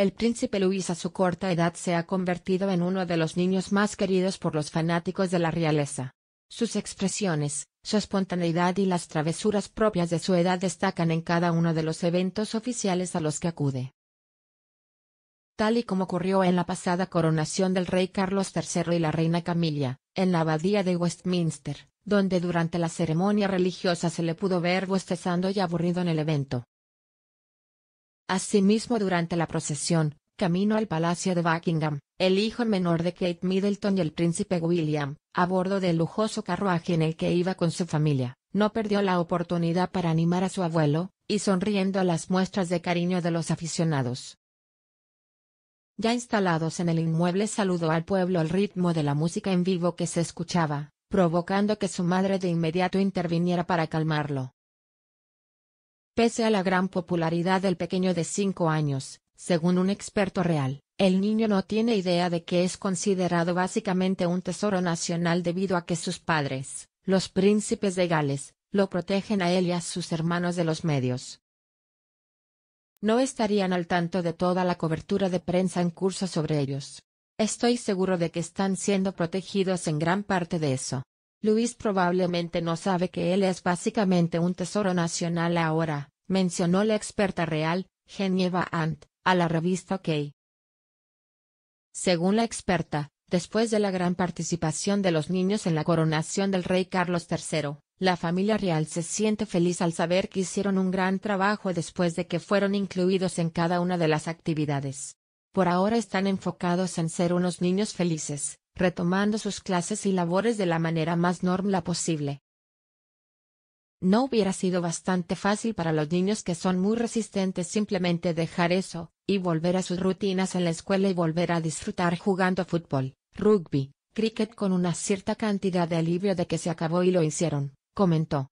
El príncipe Luis a su corta edad se ha convertido en uno de los niños más queridos por los fanáticos de la realeza. Sus expresiones, su espontaneidad y las travesuras propias de su edad destacan en cada uno de los eventos oficiales a los que acude. Tal y como ocurrió en la pasada coronación del rey Carlos III y la reina Camilla, en la abadía de Westminster, donde durante la ceremonia religiosa se le pudo ver bostezando y aburrido en el evento, Asimismo durante la procesión, camino al Palacio de Buckingham, el hijo menor de Kate Middleton y el príncipe William, a bordo del lujoso carruaje en el que iba con su familia, no perdió la oportunidad para animar a su abuelo, y sonriendo a las muestras de cariño de los aficionados. Ya instalados en el inmueble saludó al pueblo al ritmo de la música en vivo que se escuchaba, provocando que su madre de inmediato interviniera para calmarlo. Pese a la gran popularidad del pequeño de cinco años, según un experto real, el niño no tiene idea de que es considerado básicamente un tesoro nacional debido a que sus padres, los príncipes de Gales, lo protegen a él y a sus hermanos de los medios. No estarían al tanto de toda la cobertura de prensa en curso sobre ellos. Estoy seguro de que están siendo protegidos en gran parte de eso. Luis probablemente no sabe que él es básicamente un tesoro nacional ahora, mencionó la experta real, Genieva Ant, a la revista OK. Según la experta, después de la gran participación de los niños en la coronación del rey Carlos III, la familia real se siente feliz al saber que hicieron un gran trabajo después de que fueron incluidos en cada una de las actividades. Por ahora están enfocados en ser unos niños felices, retomando sus clases y labores de la manera más normal posible. No hubiera sido bastante fácil para los niños que son muy resistentes simplemente dejar eso, y volver a sus rutinas en la escuela y volver a disfrutar jugando fútbol, rugby, cricket con una cierta cantidad de alivio de que se acabó y lo hicieron, comentó.